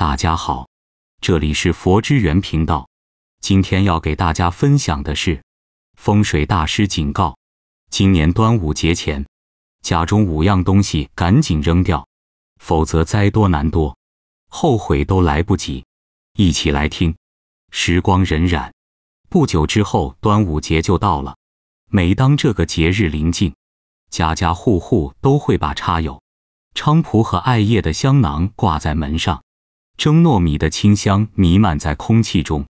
大家好，这里是佛之源频道。今天要给大家分享的是，风水大师警告：今年端午节前，家中五样东西赶紧扔掉，否则灾多难多，后悔都来不及。一起来听。时光荏苒，不久之后端午节就到了。每当这个节日临近，家家户户都会把插有菖蒲和艾叶的香囊挂在门上。蒸糯米的清香弥漫在空气中，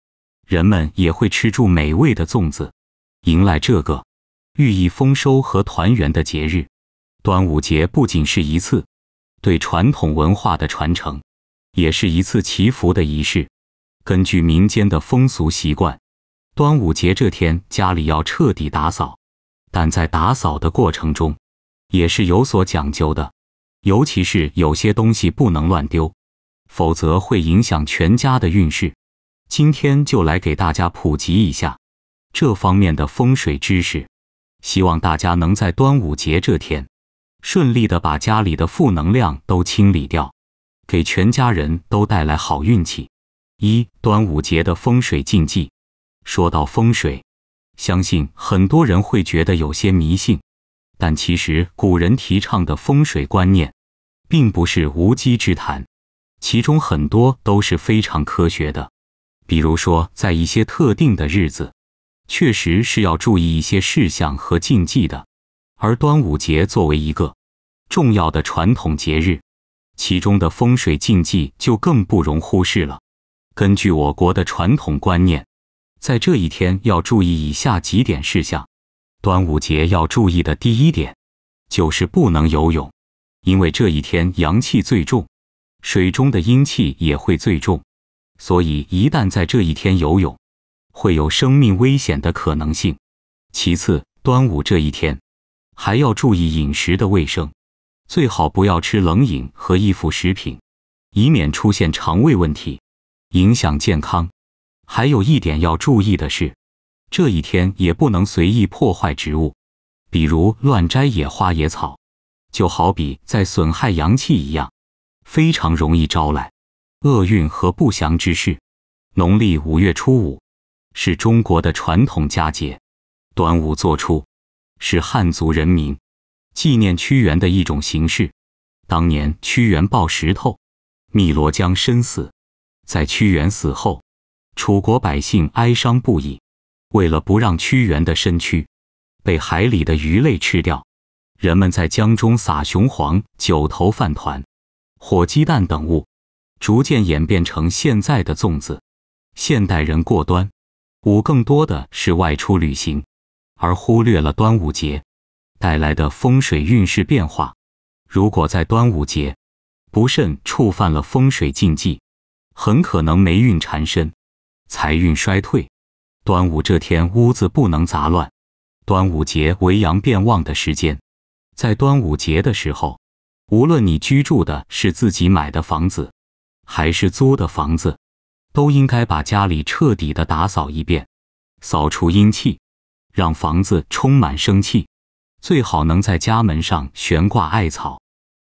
人们也会吃住美味的粽子，迎来这个寓意丰收和团圆的节日。端午节不仅是一次对传统文化的传承，也是一次祈福的仪式。根据民间的风俗习惯，端午节这天家里要彻底打扫，但在打扫的过程中也是有所讲究的，尤其是有些东西不能乱丢。否则会影响全家的运势。今天就来给大家普及一下这方面的风水知识，希望大家能在端午节这天顺利的把家里的负能量都清理掉，给全家人都带来好运气。一、端午节的风水禁忌。说到风水，相信很多人会觉得有些迷信，但其实古人提倡的风水观念并不是无稽之谈。其中很多都是非常科学的，比如说在一些特定的日子，确实是要注意一些事项和禁忌的。而端午节作为一个重要的传统节日，其中的风水禁忌就更不容忽视了。根据我国的传统观念，在这一天要注意以下几点事项：端午节要注意的第一点就是不能游泳，因为这一天阳气最重。水中的阴气也会最重，所以一旦在这一天游泳，会有生命危险的可能性。其次，端午这一天还要注意饮食的卫生，最好不要吃冷饮和易腐食品，以免出现肠胃问题，影响健康。还有一点要注意的是，这一天也不能随意破坏植物，比如乱摘野花野草，就好比在损害阳气一样。非常容易招来厄运和不祥之事。农历五月初五是中国的传统佳节，端午作出是汉族人民纪念屈原的一种形式。当年屈原抱石头汨罗江身死，在屈原死后，楚国百姓哀伤不已。为了不让屈原的身躯被海里的鱼类吃掉，人们在江中撒雄黄、九头饭团。火鸡蛋等物，逐渐演变成现在的粽子。现代人过端午更多的是外出旅行，而忽略了端午节带来的风水运势变化。如果在端午节不慎触犯了风水禁忌，很可能霉运缠身，财运衰退。端午这天屋子不能杂乱。端午节为阳变旺的时间，在端午节的时候。无论你居住的是自己买的房子，还是租的房子，都应该把家里彻底的打扫一遍，扫除阴气，让房子充满生气。最好能在家门上悬挂艾草，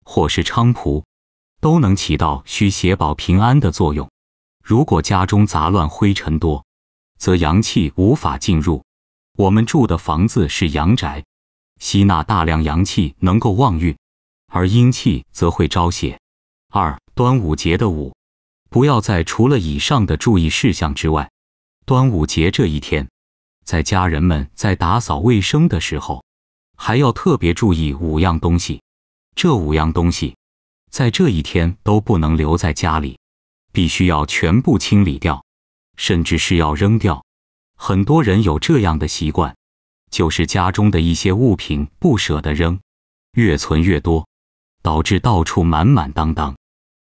或是菖蒲，都能起到驱邪保平安的作用。如果家中杂乱灰尘多，则阳气无法进入。我们住的房子是阳宅，吸纳大量阳气，能够旺运。而阴气则会招邪。二，端午节的五，不要在除了以上的注意事项之外，端午节这一天，在家人们在打扫卫生的时候，还要特别注意五样东西。这五样东西，在这一天都不能留在家里，必须要全部清理掉，甚至是要扔掉。很多人有这样的习惯，就是家中的一些物品不舍得扔，越存越多。导致到处满满当当，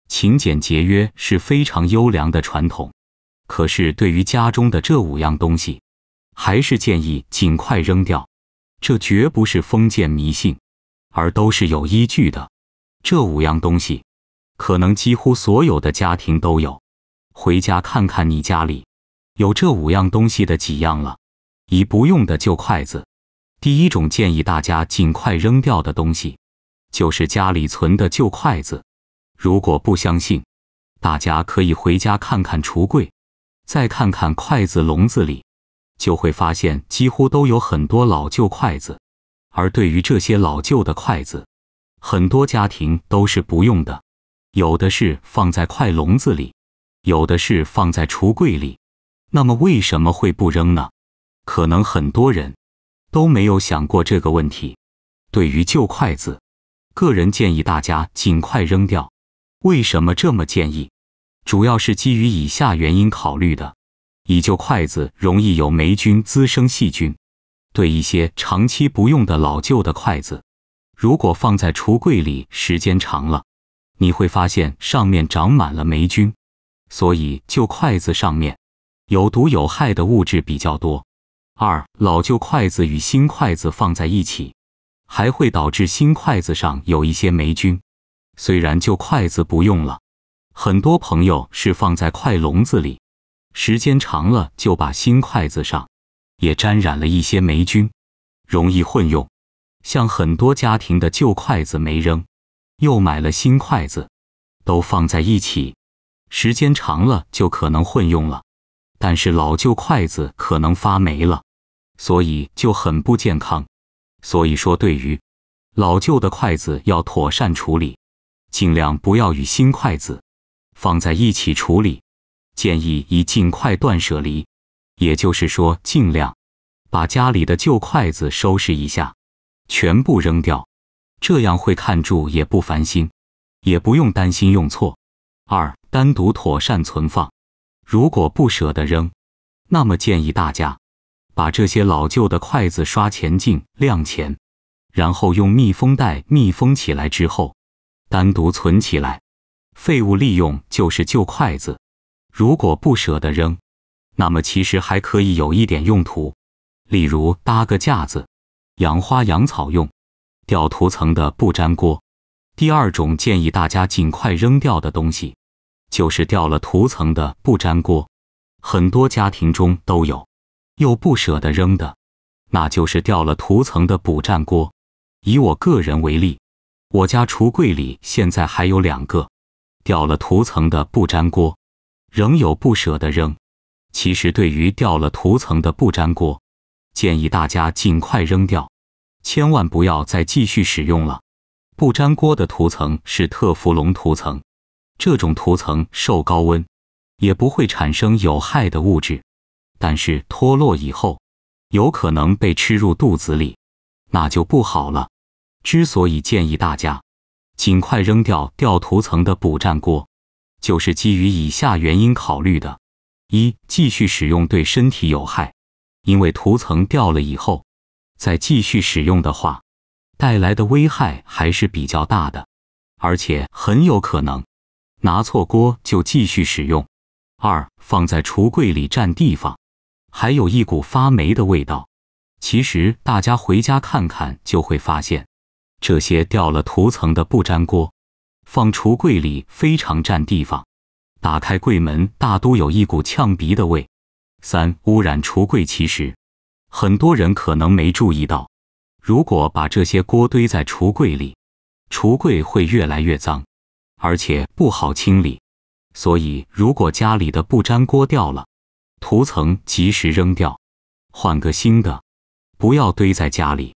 勤俭节约是非常优良的传统。可是对于家中的这五样东西，还是建议尽快扔掉。这绝不是封建迷信，而都是有依据的。这五样东西，可能几乎所有的家庭都有。回家看看你家里有这五样东西的几样了，已不用的旧筷子。第一种建议大家尽快扔掉的东西。就是家里存的旧筷子，如果不相信，大家可以回家看看橱柜，再看看筷子笼子里，就会发现几乎都有很多老旧筷子。而对于这些老旧的筷子，很多家庭都是不用的，有的是放在筷笼子里，有的是放在橱柜里。那么为什么会不扔呢？可能很多人都没有想过这个问题。对于旧筷子，个人建议大家尽快扔掉。为什么这么建议？主要是基于以下原因考虑的：以旧筷子容易有霉菌滋生细菌；对一些长期不用的老旧的筷子，如果放在橱柜里时间长了，你会发现上面长满了霉菌，所以旧筷子上面有毒有害的物质比较多。二、老旧筷子与新筷子放在一起。还会导致新筷子上有一些霉菌，虽然旧筷子不用了，很多朋友是放在筷笼子里，时间长了就把新筷子上也沾染了一些霉菌，容易混用。像很多家庭的旧筷子没扔，又买了新筷子，都放在一起，时间长了就可能混用了。但是老旧筷子可能发霉了，所以就很不健康。所以说，对于老旧的筷子要妥善处理，尽量不要与新筷子放在一起处理，建议以尽快断舍离。也就是说，尽量把家里的旧筷子收拾一下，全部扔掉，这样会看住也不烦心，也不用担心用错。二，单独妥善存放。如果不舍得扔，那么建议大家。把这些老旧的筷子刷前净、晾前，然后用密封袋密封起来之后，单独存起来。废物利用就是旧筷子，如果不舍得扔，那么其实还可以有一点用途，例如搭个架子养花养草用。掉涂层的不粘锅，第二种建议大家尽快扔掉的东西就是掉了涂层的不粘锅，很多家庭中都有。又不舍得扔的，那就是掉了涂层的不粘锅。以我个人为例，我家橱柜里现在还有两个掉了涂层的不粘锅，仍有不舍得扔。其实，对于掉了涂层的不粘锅，建议大家尽快扔掉，千万不要再继续使用了。不粘锅的涂层是特氟龙涂层，这种涂层受高温也不会产生有害的物质。但是脱落以后，有可能被吃入肚子里，那就不好了。之所以建议大家尽快扔掉掉涂层的不粘锅，就是基于以下原因考虑的：一、继续使用对身体有害，因为涂层掉了以后，再继续使用的话，带来的危害还是比较大的，而且很有可能拿错锅就继续使用；二、放在橱柜里占地方。还有一股发霉的味道，其实大家回家看看就会发现，这些掉了涂层的不粘锅，放橱柜里非常占地方。打开柜门，大都有一股呛鼻的味。三污染橱柜，其实很多人可能没注意到，如果把这些锅堆在橱柜里，橱柜会越来越脏，而且不好清理。所以，如果家里的不粘锅掉了，涂层及时扔掉，换个新的，不要堆在家里，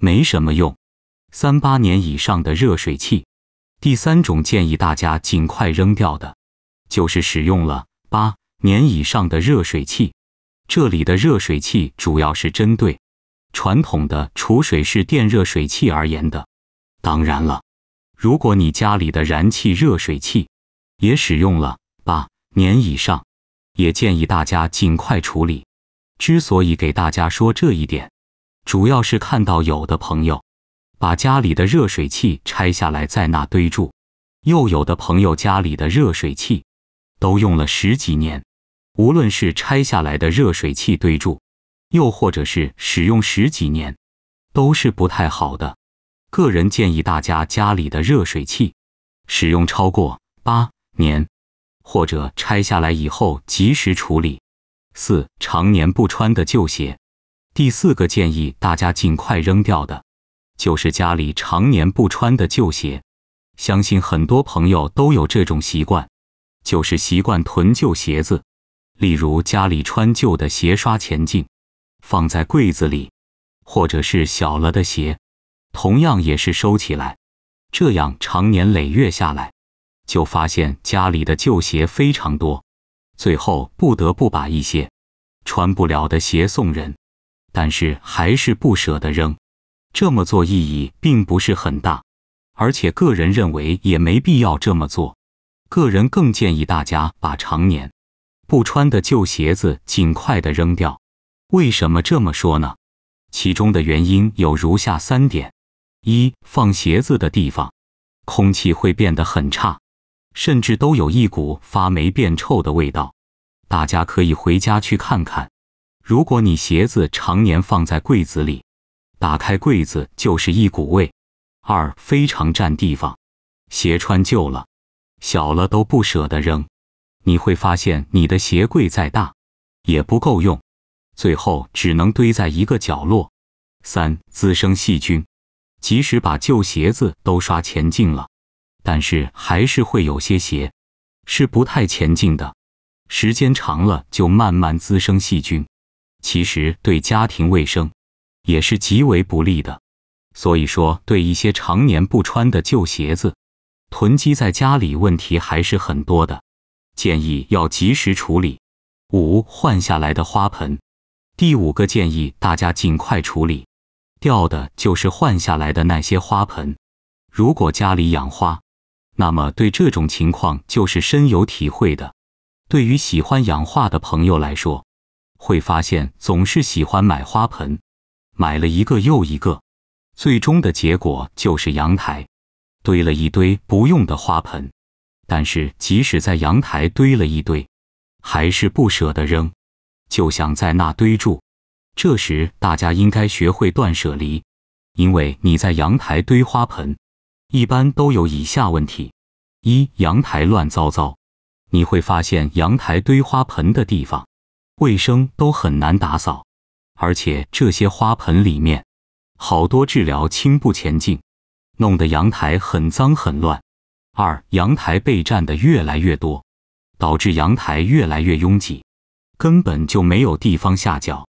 没什么用。三八年以上的热水器，第三种建议大家尽快扔掉的，就是使用了八年以上的热水器。这里的热水器主要是针对传统的储水式电热水器而言的。当然了，如果你家里的燃气热水器也使用了八年以上，也建议大家尽快处理。之所以给大家说这一点，主要是看到有的朋友把家里的热水器拆下来在那堆住，又有的朋友家里的热水器都用了十几年，无论是拆下来的热水器堆住，又或者是使用十几年，都是不太好的。个人建议大家家里的热水器使用超过八年。或者拆下来以后及时处理。四常年不穿的旧鞋，第四个建议大家尽快扔掉的，就是家里常年不穿的旧鞋。相信很多朋友都有这种习惯，就是习惯囤旧鞋子，例如家里穿旧的鞋刷前镜，放在柜子里，或者是小了的鞋，同样也是收起来，这样常年累月下来。就发现家里的旧鞋非常多，最后不得不把一些穿不了的鞋送人，但是还是不舍得扔。这么做意义并不是很大，而且个人认为也没必要这么做。个人更建议大家把常年不穿的旧鞋子尽快的扔掉。为什么这么说呢？其中的原因有如下三点：一、放鞋子的地方空气会变得很差。甚至都有一股发霉变臭的味道，大家可以回家去看看。如果你鞋子常年放在柜子里，打开柜子就是一股味；二非常占地方，鞋穿旧了、小了都不舍得扔，你会发现你的鞋柜再大也不够用，最后只能堆在一个角落；三滋生细菌，即使把旧鞋子都刷前进了。但是还是会有些鞋是不太前进的，时间长了就慢慢滋生细菌，其实对家庭卫生也是极为不利的。所以说，对一些常年不穿的旧鞋子，囤积在家里问题还是很多的，建议要及时处理。五换下来的花盆，第五个建议大家尽快处理掉的就是换下来的那些花盆，如果家里养花。那么，对这种情况就是深有体会的。对于喜欢养花的朋友来说，会发现总是喜欢买花盆，买了一个又一个，最终的结果就是阳台堆了一堆不用的花盆。但是，即使在阳台堆了一堆，还是不舍得扔，就想在那堆住。这时，大家应该学会断舍离，因为你在阳台堆花盆。一般都有以下问题：一、阳台乱糟糟，你会发现阳台堆花盆的地方，卫生都很难打扫，而且这些花盆里面好多治疗轻步前进，弄得阳台很脏很乱；二、阳台被占的越来越多，导致阳台越来越拥挤，根本就没有地方下脚，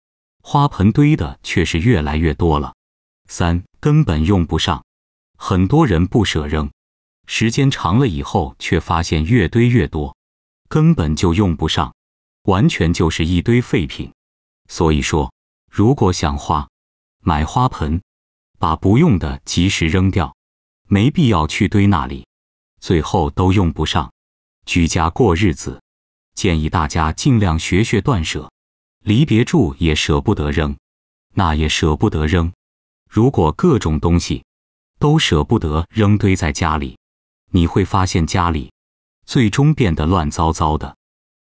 花盆堆的却是越来越多了；三、根本用不上。很多人不舍扔，时间长了以后，却发现越堆越多，根本就用不上，完全就是一堆废品。所以说，如果想花，买花盆，把不用的及时扔掉，没必要去堆那里，最后都用不上。居家过日子，建议大家尽量学学断舍，离别住也舍不得扔，那也舍不得扔。如果各种东西，都舍不得扔，堆在家里，你会发现家里最终变得乱糟糟的。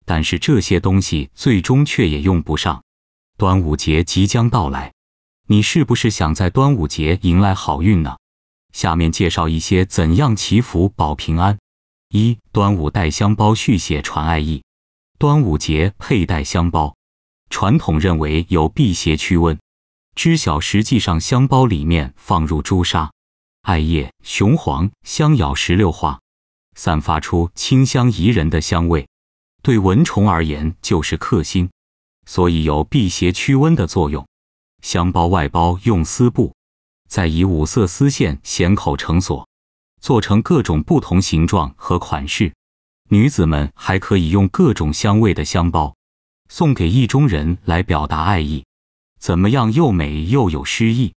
但是这些东西最终却也用不上。端午节即将到来，你是不是想在端午节迎来好运呢？下面介绍一些怎样祈福保平安。一、端午带香包，续写传爱意。端午节佩戴香包，传统认为有辟邪驱瘟。知晓实际上香包里面放入朱砂。艾叶、雄黄、香咬石榴花，散发出清香怡人的香味，对蚊虫而言就是克星，所以有辟邪驱蚊的作用。香包外包用丝布，再以五色丝线衔口成锁，做成各种不同形状和款式。女子们还可以用各种香味的香包送给意中人来表达爱意，怎么样？又美又有诗意，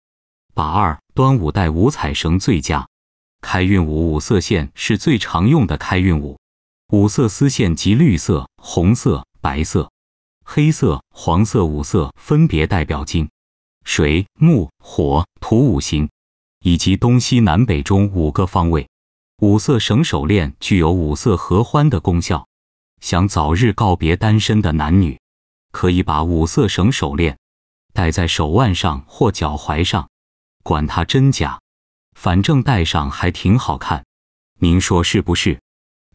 把二。端午戴五彩绳最佳，开运五五色线是最常用的开运物。五色丝线即绿色、红色、白色、黑色、黄色五色，分别代表金、水、木、火、土五行，以及东西南北中五个方位。五色绳手链具有五色合欢的功效。想早日告别单身的男女，可以把五色绳手链戴在手腕上或脚踝上。管它真假，反正戴上还挺好看，您说是不是？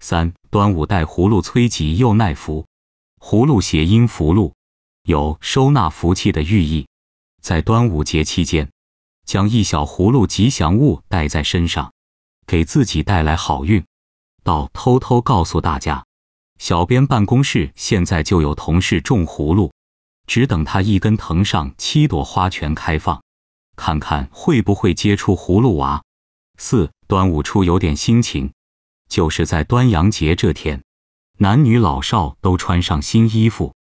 三端午戴葫芦，催吉又耐福。葫芦谐音“福禄”，有收纳福气的寓意。在端午节期间，将一小葫芦吉祥物带在身上，给自己带来好运。到偷偷告诉大家，小编办公室现在就有同事种葫芦，只等他一根藤上七朵花全开放。看看会不会接触葫芦娃。四端午初有点心情，就是在端阳节这天，男女老少都穿上新衣服，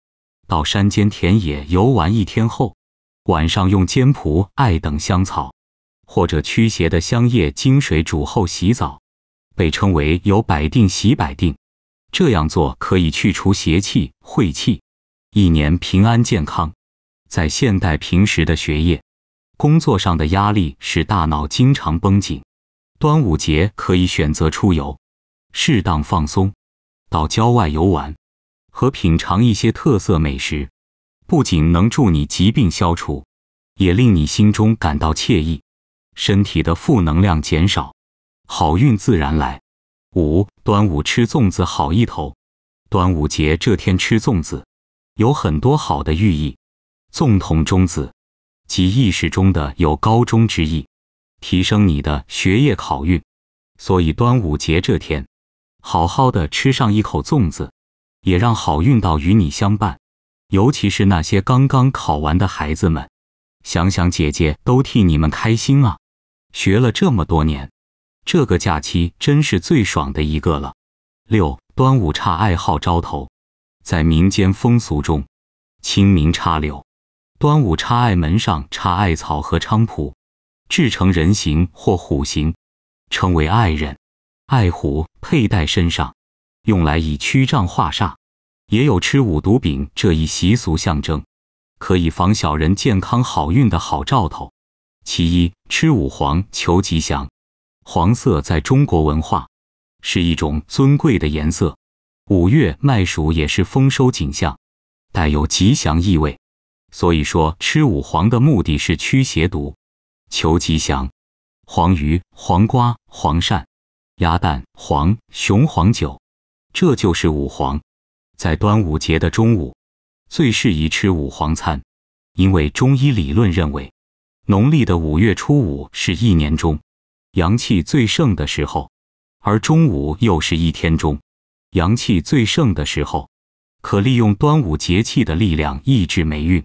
到山间田野游玩一天后，晚上用煎蒲、艾等香草或者驱邪的香叶，经水煮后洗澡，被称为“有百病洗百病”。这样做可以去除邪气、晦气，一年平安健康。在现代平时的学业。工作上的压力使大脑经常绷紧。端午节可以选择出游，适当放松，到郊外游玩和品尝一些特色美食，不仅能助你疾病消除，也令你心中感到惬意，身体的负能量减少，好运自然来。五，端午吃粽子好意头。端午节这天吃粽子有很多好的寓意，粽筒中子。即意识中的有高中之意，提升你的学业考运。所以端午节这天，好好的吃上一口粽子，也让好运到与你相伴。尤其是那些刚刚考完的孩子们，想想姐姐都替你们开心啊！学了这么多年，这个假期真是最爽的一个了。六端午插爱好招头，在民间风俗中，清明插柳。端午插艾，门上插艾草和菖蒲，制成人形或虎形，称为艾人、艾虎，佩戴身上，用来以驱瘴化煞。也有吃五毒饼这一习俗，象征可以防小人、健康、好运的好兆头。其一，吃五黄求吉祥。黄色在中国文化是一种尊贵的颜色。五月麦黍也是丰收景象，带有吉祥意味。所以说，吃五黄的目的是驱邪毒、求吉祥。黄鱼、黄瓜、黄鳝、鸭蛋黄、雄黄酒，这就是五黄。在端午节的中午，最适宜吃五黄餐，因为中医理论认为，农历的五月初五是一年中阳气最盛的时候，而中午又是一天中阳气最盛的时候，可利用端午节气的力量抑制霉运。